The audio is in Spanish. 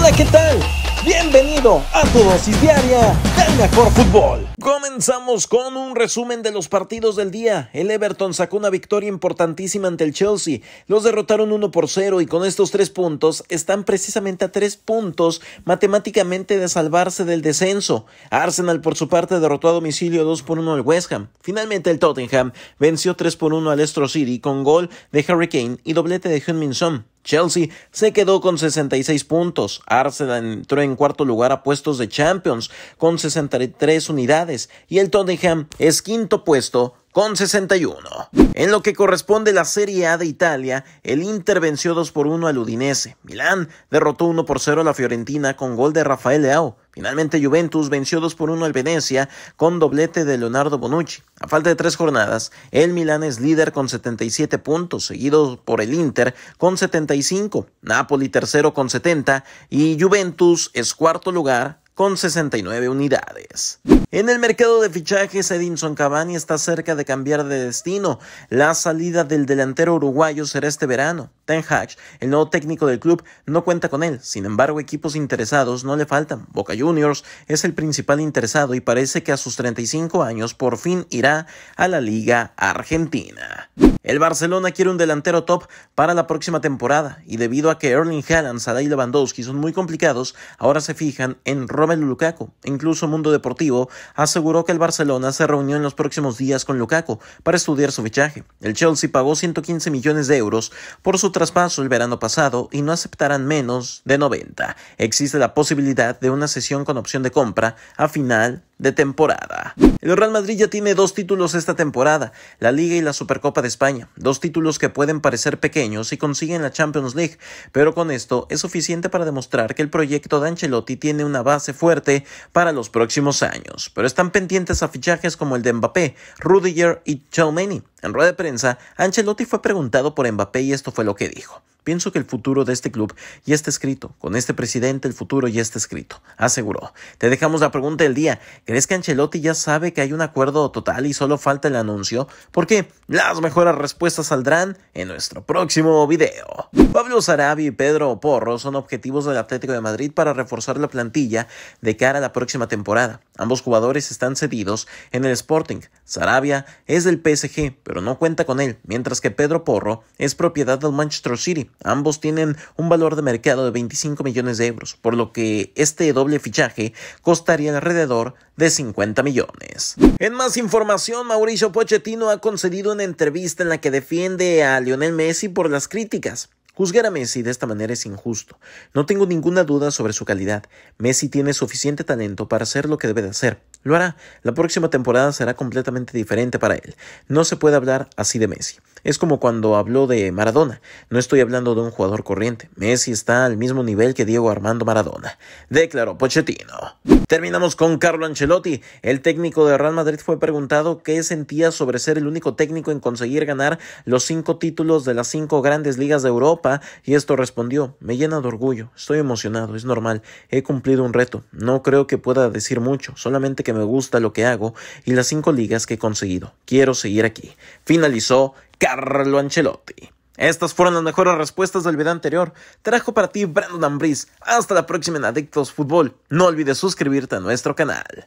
Hola, ¿qué tal? Bienvenido a tu dosis diaria del mejor fútbol. Comenzamos con un resumen de los partidos del día. El Everton sacó una victoria importantísima ante el Chelsea. Los derrotaron 1 por 0 y con estos tres puntos están precisamente a tres puntos matemáticamente de salvarse del descenso. Arsenal por su parte derrotó a domicilio 2 por 1 al West Ham. Finalmente el Tottenham venció 3 por 1 al Estro City con gol de Harry Kane y doblete de Heung-Min Chelsea se quedó con 66 puntos, Arsenal entró en cuarto lugar a puestos de Champions con 63 unidades y el Tottenham es quinto puesto con 61. En lo que corresponde la Serie A de Italia, el Inter venció 2 por 1 al Udinese. Milán derrotó 1 por 0 a la Fiorentina con gol de Rafael Leao. Finalmente Juventus venció 2 por 1 al Venecia con doblete de Leonardo Bonucci. A falta de tres jornadas, el Milán es líder con 77 puntos, seguido por el Inter con 75, Napoli tercero con 70 y Juventus es cuarto lugar con 69 unidades. En el mercado de fichajes, Edinson Cavani está cerca de cambiar de destino. La salida del delantero uruguayo será este verano. Ten Hag, el nuevo técnico del club, no cuenta con él. Sin embargo, equipos interesados no le faltan. Boca Juniors es el principal interesado y parece que a sus 35 años por fin irá a la Liga Argentina. El Barcelona quiere un delantero top para la próxima temporada y debido a que Erling Haaland, Salah y Lewandowski son muy complicados, ahora se fijan en Romelu Lukaku. Incluso Mundo Deportivo aseguró que el Barcelona se reunió en los próximos días con Lukaku para estudiar su fichaje. El Chelsea pagó 115 millones de euros por su traspaso el verano pasado y no aceptarán menos de 90. Existe la posibilidad de una sesión con opción de compra a final de temporada. El Real Madrid ya tiene dos títulos esta temporada, la Liga y la Supercopa de España, dos títulos que pueden parecer pequeños si consiguen la Champions League, pero con esto es suficiente para demostrar que el proyecto de Ancelotti tiene una base fuerte para los próximos años, pero están pendientes a fichajes como el de Mbappé, Rudiger y Chalmany. En rueda de prensa, Ancelotti fue preguntado por Mbappé y esto fue lo que dijo. Pienso que el futuro de este club ya está escrito. Con este presidente el futuro ya está escrito, aseguró. Te dejamos la pregunta del día. ¿Crees que Ancelotti ya sabe que hay un acuerdo total y solo falta el anuncio? Porque las mejores respuestas saldrán en nuestro próximo video. Pablo Sarabia y Pedro Porro son objetivos del Atlético de Madrid para reforzar la plantilla de cara a la próxima temporada. Ambos jugadores están cedidos en el Sporting. Sarabia es del PSG, pero no cuenta con él, mientras que Pedro Porro es propiedad del Manchester City. Ambos tienen un valor de mercado de 25 millones de euros, por lo que este doble fichaje costaría alrededor de 50 millones. En más información, Mauricio Pochettino ha concedido una entrevista en la que defiende a Lionel Messi por las críticas. Juzgar a Messi de esta manera es injusto. No tengo ninguna duda sobre su calidad. Messi tiene suficiente talento para hacer lo que debe de hacer. Lo hará. La próxima temporada será completamente diferente para él. No se puede hablar así de Messi. Es como cuando habló de Maradona. No estoy hablando de un jugador corriente. Messi está al mismo nivel que Diego Armando Maradona. Declaró Pochettino. Terminamos con Carlo Ancelotti. El técnico de Real Madrid fue preguntado qué sentía sobre ser el único técnico en conseguir ganar los cinco títulos de las cinco grandes ligas de Europa y esto respondió, me llena de orgullo, estoy emocionado, es normal, he cumplido un reto, no creo que pueda decir mucho, solamente que que me gusta lo que hago y las cinco ligas que he conseguido. Quiero seguir aquí. Finalizó Carlo Ancelotti. Estas fueron las mejores respuestas del video anterior. Trajo para ti Brandon Ambriz. Hasta la próxima en Adictos Fútbol. No olvides suscribirte a nuestro canal.